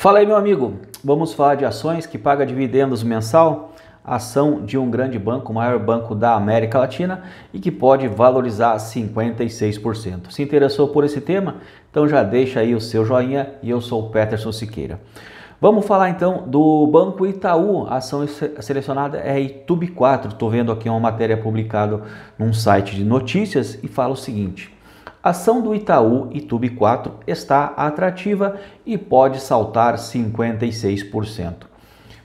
Fala aí, meu amigo. Vamos falar de ações que paga dividendos mensal, ação de um grande banco, o maior banco da América Latina e que pode valorizar 56%. Se interessou por esse tema? Então já deixa aí o seu joinha e eu sou o Peterson Siqueira. Vamos falar então do Banco Itaú. A ação selecionada é ITUB4. Estou vendo aqui uma matéria publicada num site de notícias e fala o seguinte: a ação do Itaú e Tube 4 está atrativa e pode saltar 56%.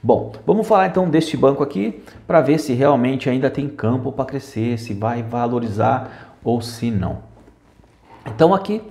Bom, vamos falar então deste banco aqui para ver se realmente ainda tem campo para crescer, se vai valorizar ou se não. Então aqui,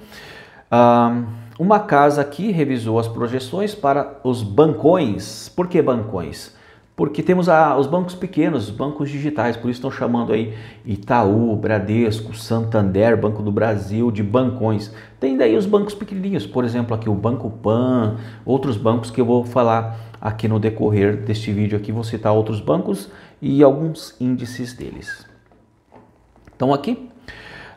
uma casa aqui revisou as projeções para os bancões. Por que bancões? porque temos a, os bancos pequenos, os bancos digitais, por isso estão chamando aí Itaú, Bradesco, Santander, Banco do Brasil, de bancões. Tem daí os bancos pequenininhos, por exemplo, aqui o Banco Pan, outros bancos que eu vou falar aqui no decorrer deste vídeo aqui, vou citar outros bancos e alguns índices deles. Então aqui,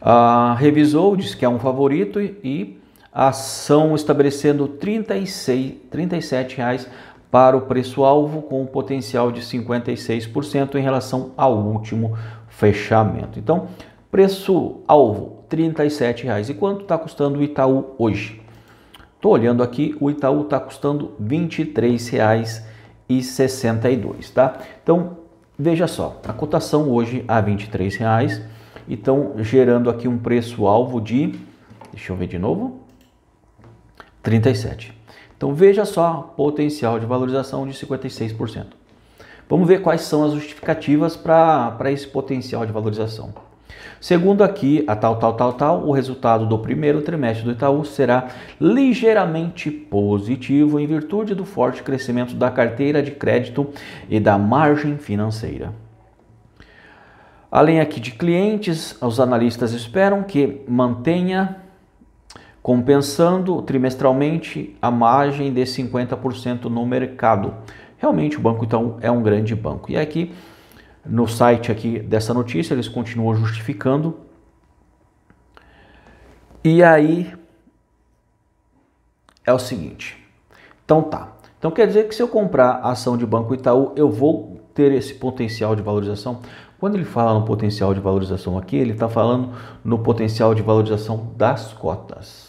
ah, revisou, diz que é um favorito e, e ação estabelecendo R$ 37,00 para o preço-alvo, com um potencial de 56% em relação ao último fechamento. Então, preço-alvo R$ 37,00. E quanto está custando o Itaú hoje? Estou olhando aqui, o Itaú está custando R$ 23,62, tá? Então, veja só, a cotação hoje a R$ 23,00, então gerando aqui um preço-alvo de, deixa eu ver de novo, 37. Então veja só, potencial de valorização de 56%. Vamos ver quais são as justificativas para esse potencial de valorização. Segundo aqui, a tal, tal, tal, tal, o resultado do primeiro trimestre do Itaú será ligeiramente positivo em virtude do forte crescimento da carteira de crédito e da margem financeira. Além aqui de clientes, os analistas esperam que mantenha compensando trimestralmente a margem de 50% no mercado. Realmente o banco então é um grande banco. E é aqui no site aqui dessa notícia eles continuam justificando. E aí é o seguinte. Então tá. Então quer dizer que se eu comprar a ação de Banco Itaú, eu vou ter esse potencial de valorização? Quando ele fala no potencial de valorização aqui, ele está falando no potencial de valorização das cotas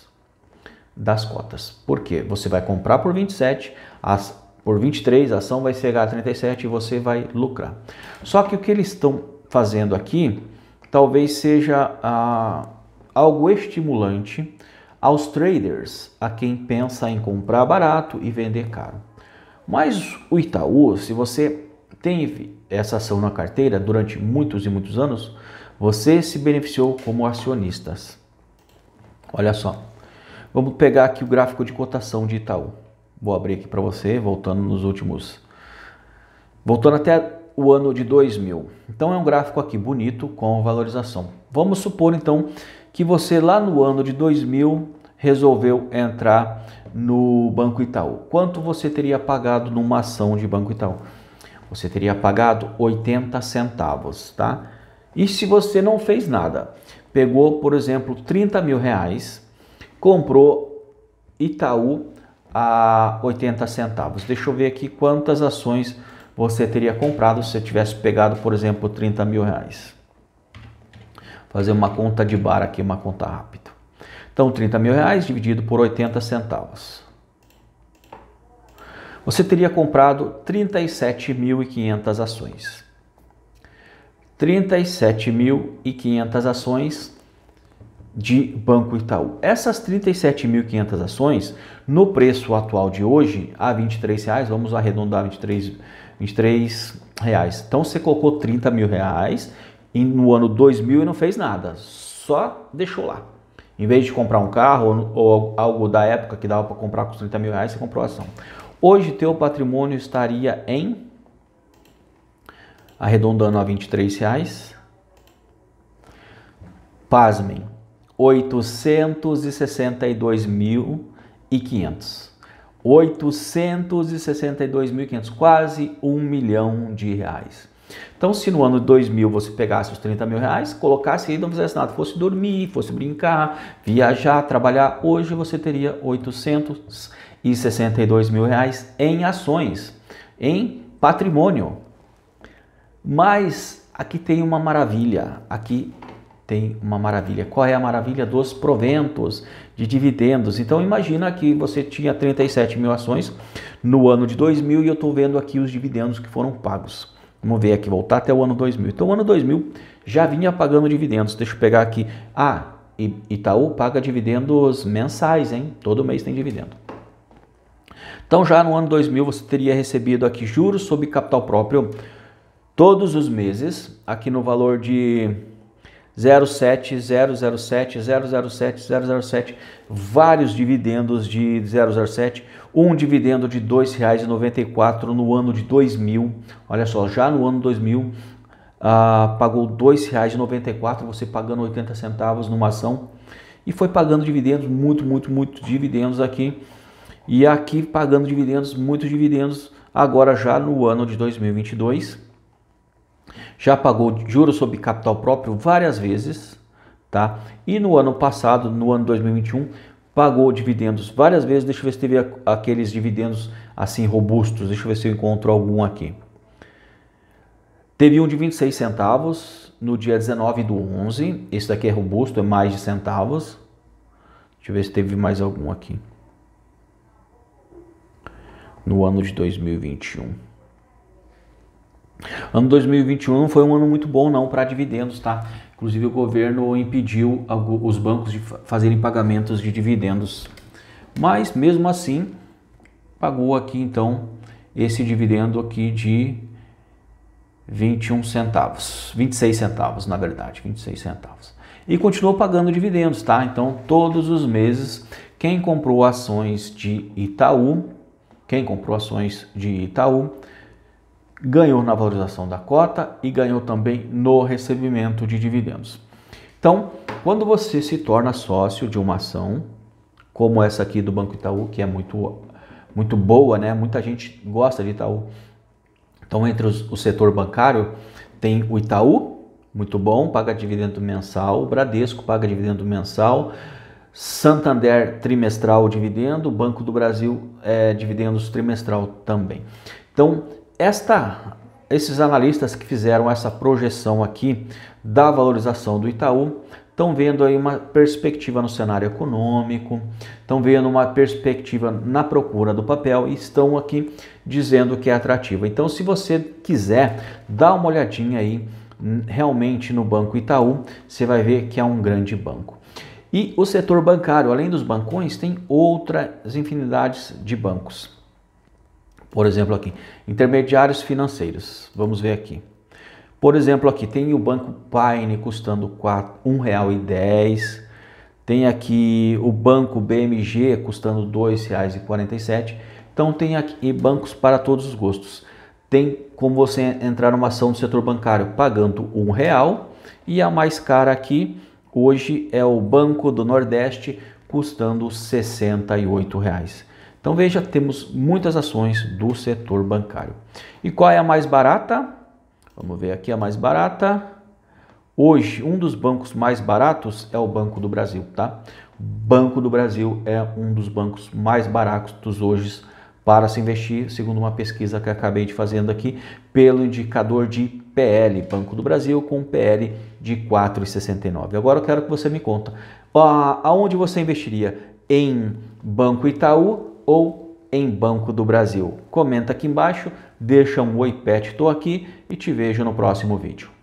das cotas. Por quê? Você vai comprar por 27, as, por 23 a ação vai chegar a 37 e você vai lucrar. Só que o que eles estão fazendo aqui talvez seja ah, algo estimulante aos traders, a quem pensa em comprar barato e vender caro. Mas o Itaú, se você teve essa ação na carteira durante muitos e muitos anos, você se beneficiou como acionistas. Olha só, Vamos pegar aqui o gráfico de cotação de Itaú. Vou abrir aqui para você, voltando nos últimos. Voltando até o ano de 2000. Então é um gráfico aqui bonito com valorização. Vamos supor então que você lá no ano de 2000 resolveu entrar no Banco Itaú. Quanto você teria pagado numa ação de Banco Itaú? Você teria pagado 80 centavos, tá? E se você não fez nada, pegou, por exemplo, 30 mil reais comprou Itaú a 80 centavos. Deixa eu ver aqui quantas ações você teria comprado se você tivesse pegado, por exemplo, 30 mil reais. Fazer uma conta de bar aqui, uma conta rápida. Então, 30 mil reais dividido por 80 centavos. Você teria comprado 37.500 ações. 37.500 ações de Banco Itaú. Essas 37.500 ações, no preço atual de hoje, a R$ 23,00, vamos arredondar R$ 23, 23 reais. Então você colocou 30 mil reais no ano 2000 e não fez nada, só deixou lá. Em vez de comprar um carro ou, algo da época que dava para comprar com 30 mil reais, você comprou ação. Hoje teu patrimônio estaria em, arredondando a 23 reais, pasmem, 862.500. 862.500, quase um milhão de reais. Então, se no ano 2000 você pegasse os 30 mil reais, colocasse aí, não fizesse nada, fosse dormir, fosse brincar, viajar, trabalhar, hoje você teria 862 mil reais em ações, em patrimônio. Mas aqui tem uma maravilha, aqui tem uma maravilha. Qual é a maravilha dos proventos, de dividendos? Então imagina que você tinha 37 mil ações no ano de 2000 e eu estou vendo aqui os dividendos que foram pagos. Vamos ver aqui, voltar até o ano 2000. Então o ano 2000 já vinha pagando dividendos. Deixa eu pegar aqui. Ah, Itaú paga dividendos mensais, hein? Todo mês tem dividendo. Então já no ano 2000 você teria recebido aqui juros sobre capital próprio todos os meses, aqui no valor de 07 007, 007, 007, vários dividendos de 007, um dividendo de R$ 2,94 no ano de 2000. Olha só, já no ano 2000 ah, pagou R$ 2,94, você pagando 80 centavos numa ação e foi pagando dividendos, muito, muito, muito dividendos aqui. E aqui pagando dividendos, muitos dividendos, agora já no ano de 2022 já pagou juros sobre capital próprio várias vezes, tá? E no ano passado, no ano 2021, pagou dividendos várias vezes. Deixa eu ver se teve aqueles dividendos assim robustos. Deixa eu ver se eu encontro algum aqui. Teve um de 26 centavos no dia 19 do 11. Esse daqui é robusto, é mais de centavos. Deixa eu ver se teve mais algum aqui. No ano de 2021. Ano 2021 foi um ano muito bom não para dividendos, tá? Inclusive o governo impediu os bancos de fazerem pagamentos de dividendos. Mas mesmo assim, pagou aqui então esse dividendo aqui de 21 centavos, 26 centavos na verdade, 26 centavos. E continuou pagando dividendos, tá? Então, todos os meses, quem comprou ações de Itaú, quem comprou ações de Itaú, ganhou na valorização da cota e ganhou também no recebimento de dividendos. Então, quando você se torna sócio de uma ação, como essa aqui do Banco Itaú, que é muito, muito boa, né? Muita gente gosta de Itaú. Então, entre os, o setor bancário, tem o Itaú, muito bom, paga dividendo mensal, o Bradesco paga dividendo mensal, Santander trimestral dividendo, Banco do Brasil é, dividendos trimestral também. Então, esta, esses analistas que fizeram essa projeção aqui da valorização do Itaú estão vendo aí uma perspectiva no cenário econômico, estão vendo uma perspectiva na procura do papel e estão aqui dizendo que é atrativa. Então, se você quiser, dá uma olhadinha aí hum, realmente no Banco Itaú, você vai ver que é um grande banco. E o setor bancário, além dos bancões, tem outras infinidades de bancos. Por exemplo, aqui, intermediários financeiros. Vamos ver aqui. Por exemplo, aqui tem o Banco Paine custando R$ 1,10. Tem aqui o Banco BMG custando R$ 2,47. Então tem aqui bancos para todos os gostos. Tem como você entrar numa ação do setor bancário pagando um real e a mais cara aqui hoje é o Banco do Nordeste custando R$ reais. Então veja, temos muitas ações do setor bancário. E qual é a mais barata? Vamos ver aqui a mais barata. Hoje, um dos bancos mais baratos é o Banco do Brasil, tá? Banco do Brasil é um dos bancos mais baratos hoje para se investir, segundo uma pesquisa que acabei de fazendo aqui, pelo indicador de PL, Banco do Brasil, com PL de 4,69. Agora eu quero que você me conta, aonde você investiria? Em Banco Itaú, ou em Banco do Brasil. Comenta aqui embaixo, deixa um oi pet, estou aqui e te vejo no próximo vídeo.